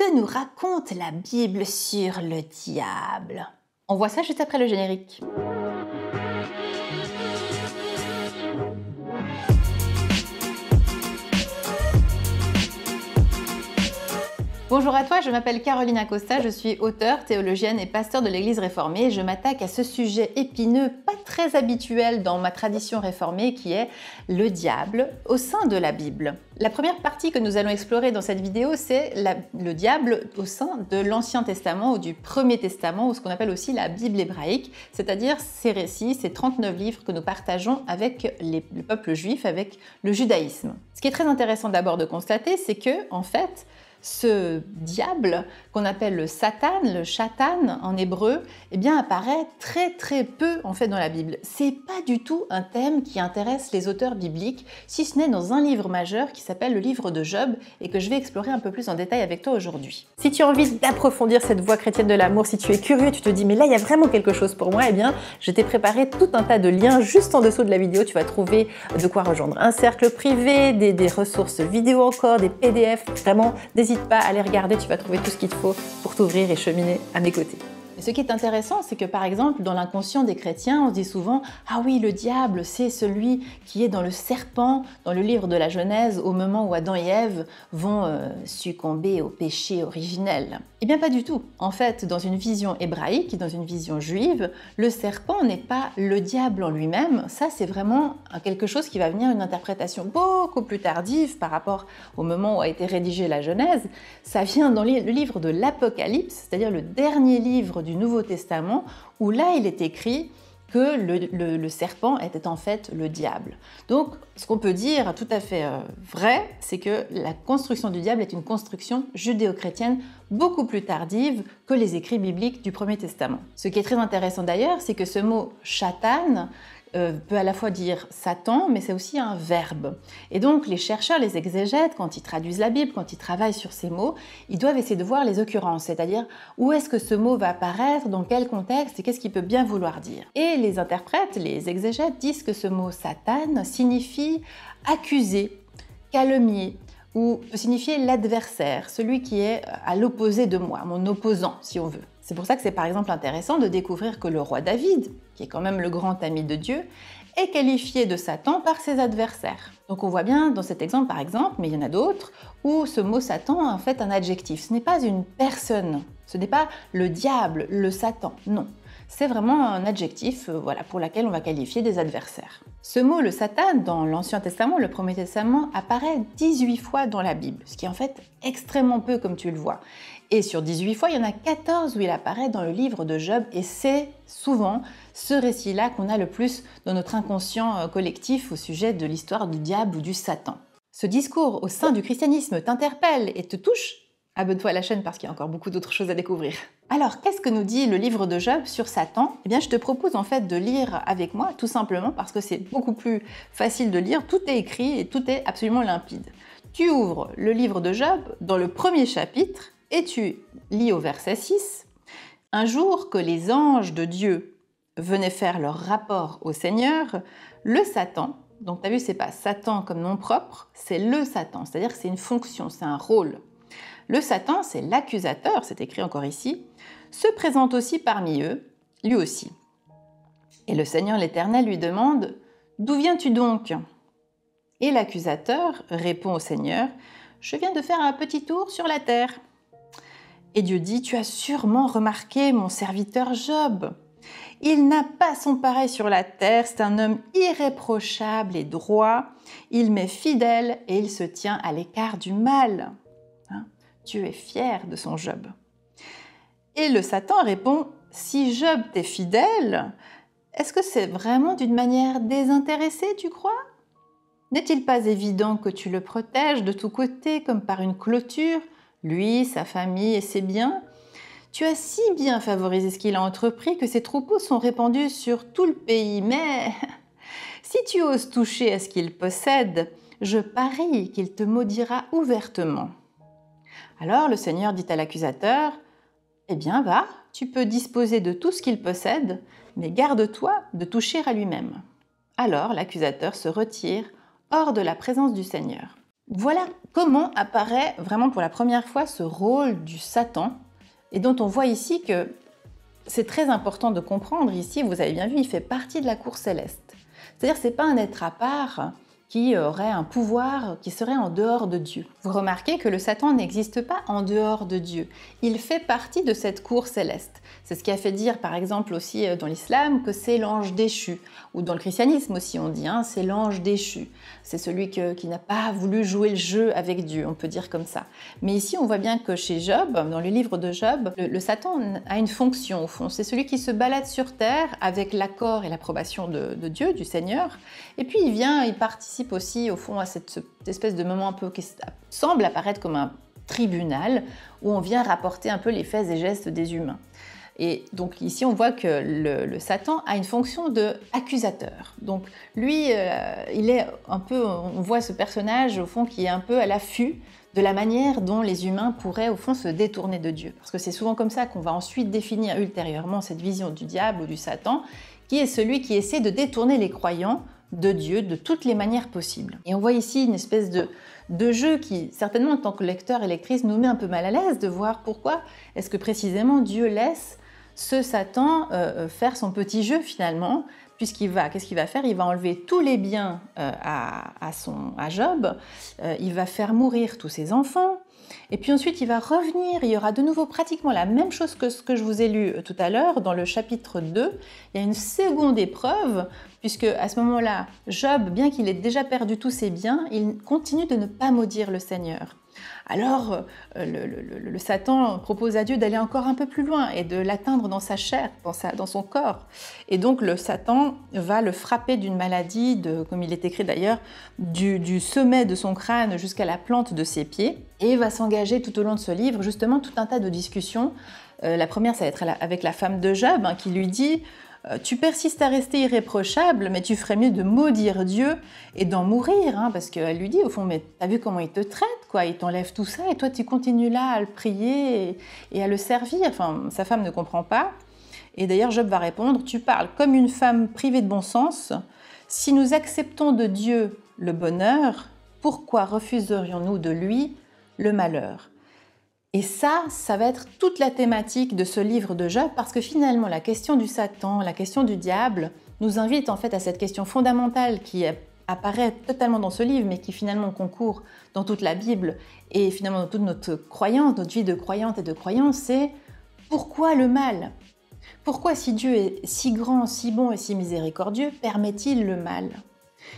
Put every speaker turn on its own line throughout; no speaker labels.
Que nous raconte la Bible sur le diable On voit ça juste après le générique. Bonjour à toi, je m'appelle Caroline Acosta, je suis auteure, théologienne et pasteur de l'Église réformée et je m'attaque à ce sujet épineux, pas très habituel dans ma tradition réformée qui est le diable au sein de la Bible. La première partie que nous allons explorer dans cette vidéo, c'est le diable au sein de l'Ancien Testament ou du Premier Testament ou ce qu'on appelle aussi la Bible hébraïque, c'est-à-dire ces récits, ces 39 livres que nous partageons avec le peuple juif, avec le judaïsme. Ce qui est très intéressant d'abord de constater, c'est que, en fait, ce diable qu'on appelle le Satan, le Shatan en hébreu, eh bien apparaît très très peu en fait dans la Bible. C'est pas du tout un thème qui intéresse les auteurs bibliques, si ce n'est dans un livre majeur qui s'appelle le livre de Job et que je vais explorer un peu plus en détail avec toi aujourd'hui. Si tu as envie d'approfondir cette voie chrétienne de l'amour, si tu es curieux, tu te dis mais là il y a vraiment quelque chose pour moi, eh bien je t'ai préparé tout un tas de liens juste en dessous de la vidéo, tu vas trouver de quoi rejoindre un cercle privé, des, des ressources vidéo encore, des PDF, vraiment des n'hésite pas à aller regarder, tu vas trouver tout ce qu'il te faut pour t'ouvrir et cheminer à mes côtés ce qui est intéressant, c'est que par exemple, dans l'inconscient des chrétiens, on se dit souvent Ah oui, le diable, c'est celui qui est dans le serpent, dans le livre de la Genèse, au moment où Adam et Ève vont euh, succomber au péché originel. Eh bien, pas du tout. En fait, dans une vision hébraïque, dans une vision juive, le serpent n'est pas le diable en lui-même. Ça, c'est vraiment quelque chose qui va venir une interprétation beaucoup plus tardive par rapport au moment où a été rédigée la Genèse. Ça vient dans le livre de l'Apocalypse, c'est-à-dire le dernier livre du Nouveau Testament, où là il est écrit que le, serpent était en fait le diable. Donc, ce qu'on peut dire tout à fait euh, vrai, c'est que la construction du diable est une construction judéo-chrétienne beaucoup plus tardive que les écrits bibliques du Premier Testament. Ce qui est très intéressant d'ailleurs, c'est que ce mot Satan euh, peut à la fois dire Satan, mais c'est aussi un verbe. Et donc les chercheurs, les exégètes, quand ils traduisent la Bible, quand ils travaillent sur ces mots, ils doivent essayer de voir les occurrences, c'est-à-dire où est-ce que ce mot va apparaître, dans quel contexte et qu'est-ce qu'il peut bien vouloir dire. Et les interprètes, les exégètes disent que ce mot Satan signifie accuser, calomnier, ou peut signifier l'adversaire, celui qui est euh, à l'opposé de moi, mon opposant si on veut. C'est pour ça que c'est par exemple intéressant de découvrir que le roi David, qui est quand même le grand ami de Dieu, est qualifié de Satan par ses adversaires. Donc on voit bien dans cet exemple par exemple, mais il y en a d'autres, où ce mot Satan est en fait un adjectif. Ce n'est pas une personne, ce n'est pas le diable, le Satan, non c'est vraiment un adjectif euh, voilà, pour lequel on va qualifier des adversaires. Ce mot, le Satan, dans l'Ancien Testament, le Premier Testament, apparaît 18 fois dans la Bible, ce qui est en fait extrêmement peu comme tu le vois. Et sur 18 fois, il y en a 14 où il apparaît dans le livre de Job, et c'est souvent ce récit-là qu'on a le plus dans notre inconscient euh, collectif au sujet de l'histoire du diable ou du Satan. Ce discours au sein du christianisme t'interpelle et te touche Abonne-toi à la chaîne parce qu'il y a encore beaucoup d'autres choses à découvrir. Alors, qu'est-ce que nous dit le livre de Job sur Satan Eh bien, je te propose en fait de lire avec moi, tout simplement parce que c'est beaucoup plus facile de lire. Tout est écrit et tout est absolument limpide. Tu ouvres le livre de Job dans le premier chapitre et tu lis au verset 6. Un jour que les anges de Dieu venaient faire leur rapport au Seigneur, le Satan, donc tu as vu, c'est pas Satan comme nom propre, c'est le Satan, c'est-à-dire que c'est une fonction, c'est un rôle. Le Satan, c'est l'accusateur, c'est écrit encore ici, se présente aussi parmi eux, lui aussi. Et le Seigneur l'Éternel lui demande, D'où viens-tu donc Et l'accusateur répond au Seigneur, Je viens de faire un petit tour sur la terre. Et Dieu dit, Tu as sûrement remarqué mon serviteur Job. Il n'a pas son pareil sur la terre, c'est un homme irréprochable et droit, il m'est fidèle et il se tient à l'écart du mal. Tu es fier de son Job. Et le Satan répond, si Job t'est fidèle, est-ce que c'est vraiment d'une manière désintéressée, tu crois N'est-il pas évident que tu le protèges de tous côtés comme par une clôture, lui, sa famille et ses biens Tu as si bien favorisé ce qu'il a entrepris que ses troupeaux sont répandus sur tout le pays, mais si tu oses toucher à ce qu'il possède, je parie qu'il te maudira ouvertement. Alors le Seigneur dit à l'accusateur, Eh bien va, tu peux disposer de tout ce qu'il possède, mais garde-toi de toucher à lui-même. Alors l'accusateur se retire hors de la présence du Seigneur. Voilà comment apparaît vraiment pour la première fois ce rôle du Satan, et dont on voit ici que c'est très important de comprendre ici, vous avez bien vu, il fait partie de la cour céleste. C'est-à-dire c'est pas un être à part, qui aurait un pouvoir qui serait en dehors de Dieu. Vous remarquez que le Satan n'existe pas en dehors de Dieu. Il fait partie de cette cour céleste. C'est ce qui a fait dire, par exemple, aussi euh, dans l'islam, que c'est l'ange déchu. Ou dans le christianisme aussi, on dit, hein, c'est l'ange déchu. C'est celui qui n'a pas voulu jouer le jeu avec Dieu, on peut dire comme ça. Mais ici, on voit bien que chez Job, dans le livre de Job, le, Satan a une fonction, au fond. C'est celui qui se balade sur terre avec l'accord et l'approbation de Dieu, du Seigneur. Et puis, il vient, il participe aussi au fond à cette, espèce de moment un peu qui semble apparaître comme un tribunal où on vient rapporter un peu les faits et gestes des humains. Et donc ici, on voit que le, Satan a une fonction de accusateur. Donc lui, euh, il est un peu, on voit ce personnage au fond qui est un peu à l'affût de la manière dont les humains pourraient au fond se détourner de Dieu. Parce que c'est souvent comme ça qu'on va ensuite définir ultérieurement cette vision du diable ou du Satan, qui est celui qui essaie de détourner les croyants de Dieu de toutes les manières possibles. Et on voit ici une espèce de, jeu qui, certainement en tant que lecteur et lectrice, nous met un peu mal à l'aise de voir pourquoi est-ce que précisément Dieu laisse ce Satan euh, euh, faire son petit jeu finalement, puisqu'il va, qu'est-ce qu'il va faire Il va enlever tous les biens euh, à, son, à Job, il va faire mourir tous ses enfants, et puis ensuite, il va revenir, il y aura de nouveau pratiquement la même chose que ce que je vous ai lu euh, tout à l'heure dans le chapitre 2. Il y a une seconde épreuve, puisque à ce moment-là, Job, bien qu'il ait déjà perdu tous ses biens, il continue de ne pas maudire le Seigneur. Alors euh, le, Satan propose à Dieu d'aller encore un peu plus loin et de l'atteindre dans sa chair, dans, son corps. Et donc le Satan va le frapper d'une maladie, comme il est écrit d'ailleurs, du, sommet de son crâne jusqu'à la plante de ses pieds, et va s'engager tout au long de ce livre justement tout un tas de discussions euh, la première, ça va être avec la femme de Job, hein, qui lui dit euh, tu persistes à rester irréprochable, mais tu ferais mieux de maudire Dieu et d'en mourir, hein, parce qu'elle lui dit au fond, mais t'as vu comment il te traite, quoi, il t'enlève tout ça, et toi tu continues là à le prier et, et à le servir. Enfin, sa femme ne comprend pas. Et d'ailleurs, Job va répondre, tu parles comme une femme privée de bon sens. Si nous acceptons de Dieu le bonheur, pourquoi refuserions-nous de lui le malheur et ça, ça va être toute la thématique de ce livre de Job, parce que finalement, la question du Satan, la question du diable, nous invite en fait à cette question fondamentale qui apparaît totalement dans ce livre, mais qui finalement concourt dans toute la Bible et finalement dans toute notre croyance, notre vie de croyante et de croyance, c'est pourquoi le mal Pourquoi si Dieu est si grand, si bon et si miséricordieux, permet-il le mal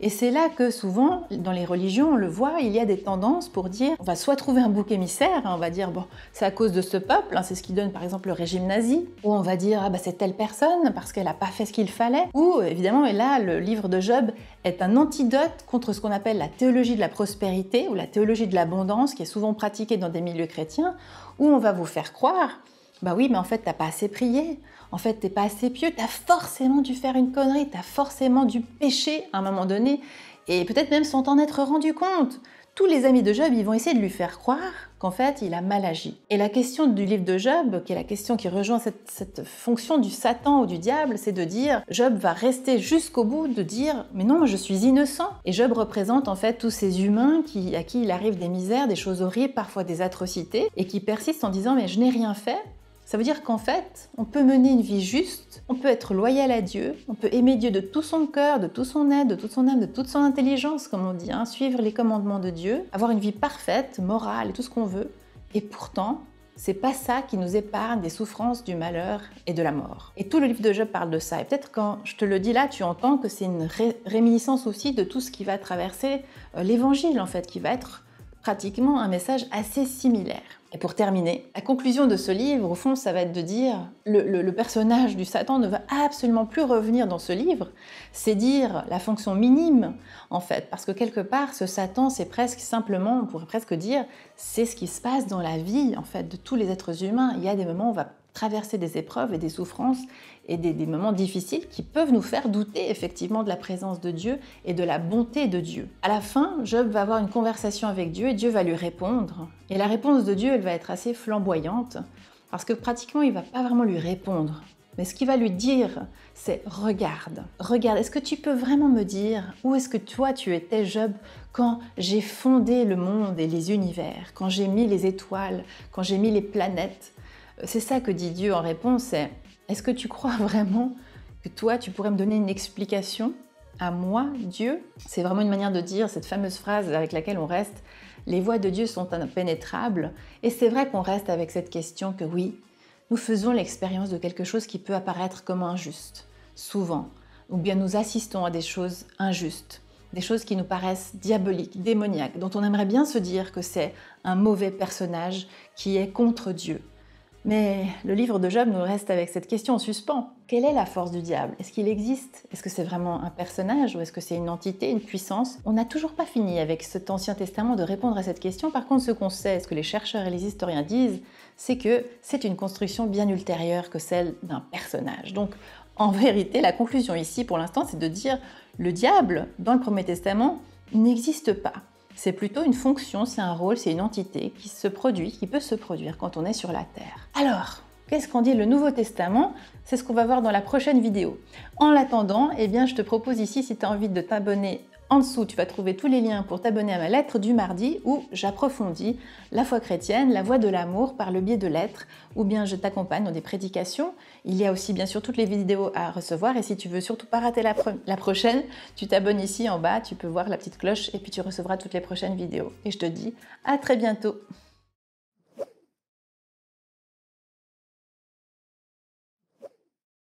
et c'est là que souvent, dans les religions, on le voit, il y a des tendances pour dire, on va soit trouver un bouc émissaire, hein, on va dire, bon, c'est à cause de ce peuple, hein, c'est ce qui donne par exemple le régime nazi, ou on va dire, ah bah c'est telle personne parce qu'elle n'a pas fait ce qu'il fallait, ou évidemment, et là, le livre de Job est un antidote contre ce qu'on appelle la théologie de la prospérité ou la théologie de l'abondance qui est souvent pratiquée dans des milieux chrétiens, où on va vous faire croire, bah oui, mais en fait, t'as pas assez prié en fait, t'es pas assez pieux, t'as forcément dû faire une connerie, t'as forcément dû pécher à un moment donné, et peut-être même sans t'en être rendu compte. Tous les amis de Job, ils vont essayer de lui faire croire qu'en fait, il a mal agi. Et la question du livre de Job, qui est la question qui rejoint cette, cette fonction du Satan ou du diable, c'est de dire, Job va rester jusqu'au bout de dire, mais non, je suis innocent. Et Job représente en fait tous ces humains qui, à qui il arrive des misères, des choses horribles, parfois des atrocités, et qui persistent en disant, mais je n'ai rien fait, ça veut dire qu'en fait, on peut mener une vie juste, on peut être loyal à Dieu, on peut aimer Dieu de tout son cœur, de tout son aide, de toute son âme, de toute son intelligence, comme on dit, hein, suivre les commandements de Dieu, avoir une vie parfaite, morale et tout ce qu'on veut. Et pourtant, c'est pas ça qui nous épargne des souffrances, du malheur et de la mort. Et tout le livre de Job parle de ça. Et peut-être quand je te le dis là, tu entends que c'est une réminiscence aussi de tout ce qui va traverser euh, l'évangile, en fait, qui va être pratiquement un message assez similaire. Et pour terminer, la conclusion de ce livre, au fond, ça va être de dire le, le, personnage du Satan ne va absolument plus revenir dans ce livre. C'est dire la fonction minime, en fait, parce que quelque part, ce Satan, c'est presque simplement, on pourrait presque dire, c'est ce qui se passe dans la vie, en fait, de tous les êtres humains. Il y a des moments où on va traverser des épreuves et des souffrances et des, moments difficiles qui peuvent nous faire douter effectivement de la présence de Dieu et de la bonté de Dieu. À la fin, Job va avoir une conversation avec Dieu et Dieu va lui répondre. Et la réponse de Dieu, elle va être assez flamboyante parce que pratiquement, il va pas vraiment lui répondre. Mais ce qu'il va lui dire, c'est regarde, regarde, est-ce que tu peux vraiment me dire où est-ce que toi tu étais, Job, quand j'ai fondé le monde et les univers, quand j'ai mis les étoiles, quand j'ai mis les planètes c'est ça que dit Dieu en réponse, c'est est-ce que tu crois vraiment que toi, tu pourrais me donner une explication à moi, Dieu C'est vraiment une manière de dire cette fameuse phrase avec laquelle on reste, les voies de Dieu sont impénétrables, et c'est vrai qu'on reste avec cette question que oui, nous faisons l'expérience de quelque chose qui peut apparaître comme injuste, souvent, ou bien nous assistons à des choses injustes, des choses qui nous paraissent diaboliques, démoniaques, dont on aimerait bien se dire que c'est un mauvais personnage qui est contre Dieu. Mais le livre de Job nous reste avec cette question en suspens. Quelle est la force du diable Est-ce qu'il existe Est-ce que c'est vraiment un personnage ou est-ce que c'est une entité, une puissance On n'a toujours pas fini avec cet Ancien Testament de répondre à cette question. Par contre, ce qu'on sait, ce que les chercheurs et les historiens disent, c'est que c'est une construction bien ultérieure que celle d'un personnage. Donc, en vérité, la conclusion ici, pour l'instant, c'est de dire le diable, dans le Premier Testament, n'existe pas. C'est plutôt une fonction, c'est un rôle, c'est une entité qui se produit, qui peut se produire quand on est sur la Terre. Alors, qu'est-ce qu'en dit le Nouveau Testament C'est ce qu'on va voir dans la prochaine vidéo. En l'attendant, eh bien, je te propose ici, si tu as envie de t'abonner en dessous, tu vas trouver tous les liens pour t'abonner à ma lettre du mardi où j'approfondis la foi chrétienne, la voie de l'amour par le biais de lettres, ou bien je t'accompagne dans des prédications. Il y a aussi bien sûr toutes les vidéos à recevoir et si tu veux surtout pas rater la, la prochaine, tu t'abonnes ici en bas, tu peux voir la petite cloche et puis tu recevras toutes les prochaines vidéos. Et je te dis à très bientôt.